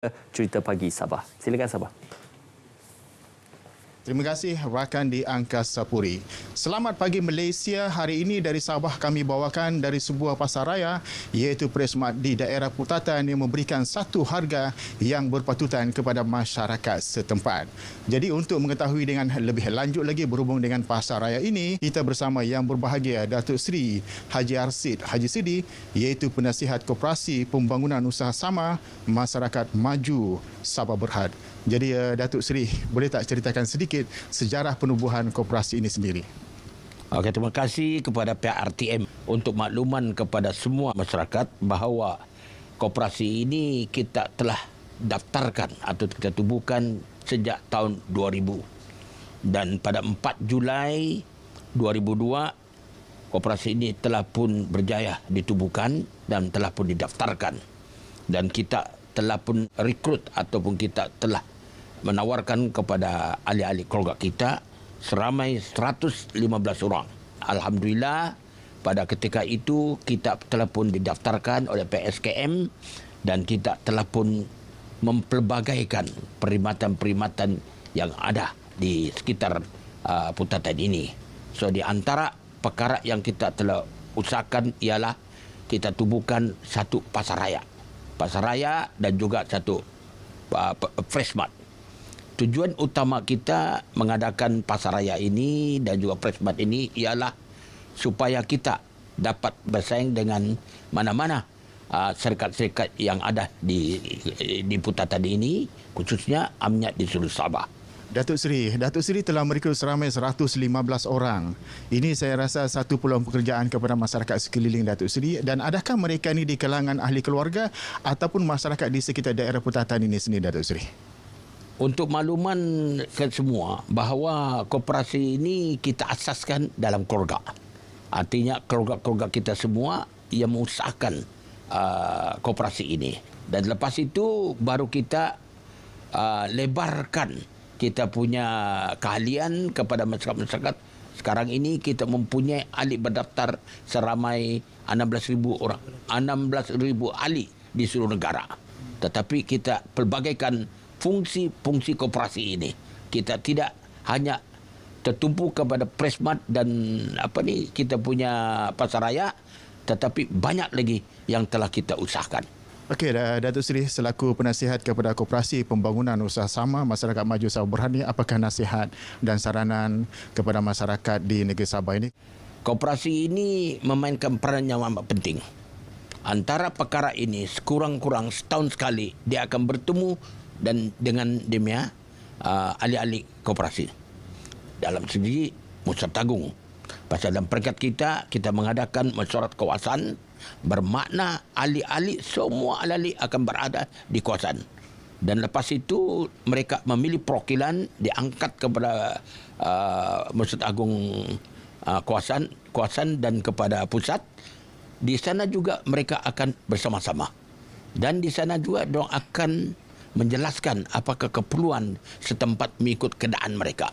Eh, cerita pagi Sabah. Silakan Sabah. Terima kasih rakan di Angkasa Puri. Selamat pagi Malaysia. Hari ini dari Sabah kami bawakan dari sebuah pasar raya iaitu Prismat di daerah Putatan yang memberikan satu harga yang berpatutan kepada masyarakat setempat. Jadi untuk mengetahui dengan lebih lanjut lagi berhubung dengan pasar raya ini, kita bersama yang berbahagia Datuk Seri Haji Arsid Haji Sidi iaitu penasihat koperasi pembangunan usaha sama masyarakat maju Sabah Berhad. Jadi eh, Datuk Seri boleh tak ceritakan sedikit sedikit sejarah penubuhan koperasi ini sendiri. Okay, terima kasih kepada pihak RTM untuk makluman kepada semua masyarakat bahawa koperasi ini kita telah daftarkan atau kita tubuhkan sejak tahun 2000. Dan pada 4 Julai 2002, koperasi ini telah pun berjaya ditubuhkan dan telah pun didaftarkan. Dan kita telah pun rekrut ataupun kita telah menawarkan kepada ahli-ahli keluarga kita seramai 115 orang. Alhamdulillah pada ketika itu kita telah pun didaftarkan oleh PSKM dan kita telah pun mempelbagaikan perkhidmatan-perkhidmatan yang ada di sekitar uh, putatan ini. So di antara perkara yang kita telah usahakan ialah kita tubuhkan satu pasaraya, pasaraya dan juga satu uh, fresh mart tujuan utama kita mengadakan pasaraya ini dan juga presbat ini ialah supaya kita dapat bersaing dengan mana-mana uh, ah, syarikat-syarikat yang ada di di putar tadi ini khususnya amniat di seluruh Sabah. Datuk Seri, Datuk Seri telah merekrut seramai 115 orang. Ini saya rasa satu peluang pekerjaan kepada masyarakat sekeliling Datuk Seri dan adakah mereka ini di kalangan ahli keluarga ataupun masyarakat di sekitar daerah Putatan ini sendiri Datuk Seri? untuk makluman ke semua bahawa koperasi ini kita asaskan dalam keluarga. Artinya keluarga-keluarga kita semua yang mengusahakan uh, koperasi ini. Dan lepas itu baru kita uh, lebarkan kita punya keahlian kepada masyarakat-masyarakat. Sekarang ini kita mempunyai ahli berdaftar seramai 16,000 orang. 16,000 ahli di seluruh negara. Tetapi kita pelbagaikan fungsi-fungsi koperasi ini. Kita tidak hanya tertumpu kepada Presmat dan apa ni kita punya pasaraya tetapi banyak lagi yang telah kita usahakan. Okey, Datuk Seri selaku penasihat kepada Koperasi Pembangunan Usaha Sama Masyarakat Maju Sabah Berhani, apakah nasihat dan saranan kepada masyarakat di negeri Sabah ini? Koperasi ini memainkan peranan yang amat penting. Antara perkara ini, sekurang-kurang setahun sekali, dia akan bertemu dan dengan demia uh, ahli-ahli koperasi dalam segi musyarat agung pasal dalam peringkat kita kita mengadakan mesyuarat kawasan bermakna ahli-ahli semua ahli akan berada di kawasan dan lepas itu mereka memilih perwakilan diangkat kepada uh, musyarat agung uh, kawasan kawasan dan kepada pusat di sana juga mereka akan bersama-sama dan di sana juga dong akan menjelaskan apakah keperluan setempat mengikut keadaan mereka.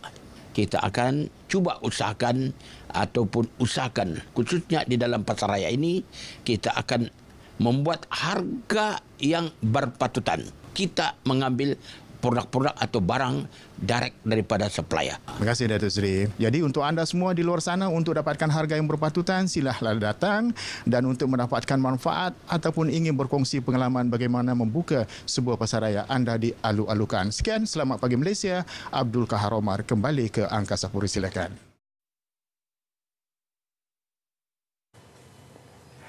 Kita akan cuba usahakan ataupun usahakan khususnya di dalam pasaraya ini kita akan membuat harga yang berpatutan. Kita mengambil produk-produk atau barang direct daripada supplier. Terima kasih Datuk Seri. Jadi untuk anda semua di luar sana untuk dapatkan harga yang berpatutan silahlah datang dan untuk mendapatkan manfaat ataupun ingin berkongsi pengalaman bagaimana membuka sebuah pasaraya anda di alu alukan Sekian, selamat pagi Malaysia. Abdul Kahar Omar kembali ke Angkasa Puri silakan.